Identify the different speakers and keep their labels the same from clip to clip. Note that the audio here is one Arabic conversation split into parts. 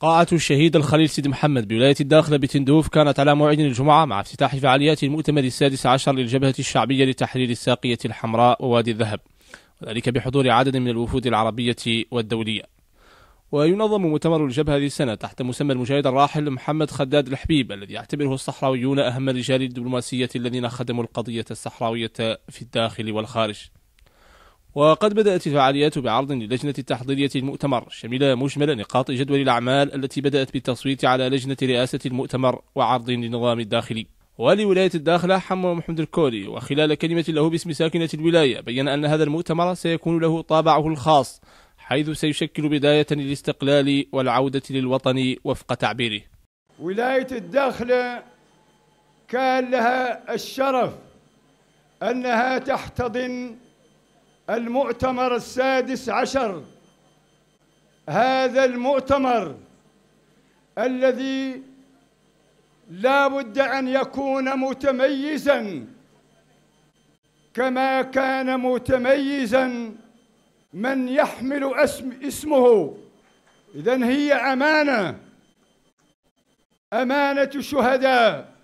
Speaker 1: قاعة الشهيد الخليل سيد محمد بولاية الداخلة بتندوف كانت على موعد الجمعة مع افتتاح فعاليات المؤتمر السادس عشر للجبهة الشعبية لتحرير الساقية الحمراء ووادي الذهب وذلك بحضور عدد من الوفود العربية والدولية وينظم مؤتمر الجبهة هذه السنة تحت مسمى المجاهد الراحل محمد خداد الحبيب الذي يعتبره الصحراويون أهم رجال الدبلوماسية الذين خدموا القضية الصحراوية في الداخل والخارج وقد بدأت الفعاليات بعرض للجنة التحضيرية المؤتمر شمل مجمل نقاط جدول الأعمال التي بدأت بالتصويت على لجنة رئاسة المؤتمر وعرض للنظام الداخلي ولولاية الداخلة حمو محمد الكوري وخلال كلمة له باسم ساكنة الولاية بين أن هذا المؤتمر سيكون له طابعه الخاص حيث سيشكل بداية للاستقلال والعودة للوطن وفق تعبيره
Speaker 2: ولاية الداخلة كان لها الشرف أنها تحتضن المؤتمر السادس عشر هذا المؤتمر الذي لا بد أن يكون متميزاً كما كان متميزاً من يحمل اسم اسمه إذا هي أمانة أمانة الشهداء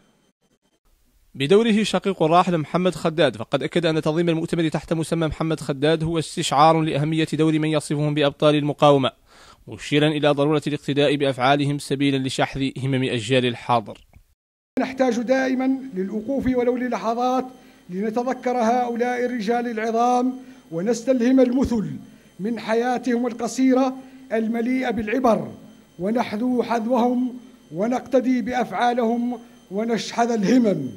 Speaker 1: بدوره شقيق الراحل محمد خداد فقد أكد أن تنظيم المؤتمر تحت مسمى محمد خداد هو استشعار لأهمية دور من يصفهم بأبطال المقاومة مشيرا إلى ضرورة الاقتداء بأفعالهم سبيلا لشحذ همم أجيال الحاضر
Speaker 3: نحتاج دائما للوقوف ولو للحظات لنتذكر هؤلاء الرجال العظام ونستلهم المثل من حياتهم القصيرة المليئة بالعبر ونحذو حذوهم ونقتدي بأفعالهم ونشحذ الهمم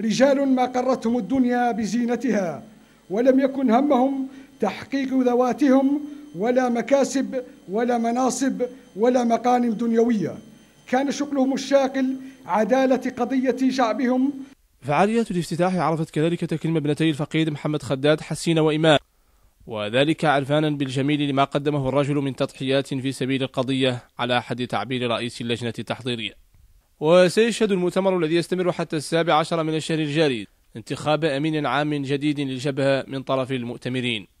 Speaker 3: رجال ما قرتهم الدنيا بزينتها ولم يكن همهم تحقيق ذواتهم ولا مكاسب ولا مناصب ولا مقانم دنيويه كان شغلهم الشاغل عداله قضيه شعبهم
Speaker 1: فعاليات الافتتاح عرفت كذلك تكريم ابنتي الفقيد محمد خداد حسين وإمام وذلك عرفانا بالجميل لما قدمه الرجل من تضحيات في سبيل القضية على حد تعبير رئيس اللجنة التحضيرية وسيشهد المؤتمر الذي يستمر حتى السابع عشر من الشهر الجاري انتخاب أمين عام جديد للجبهة من طرف المؤتمرين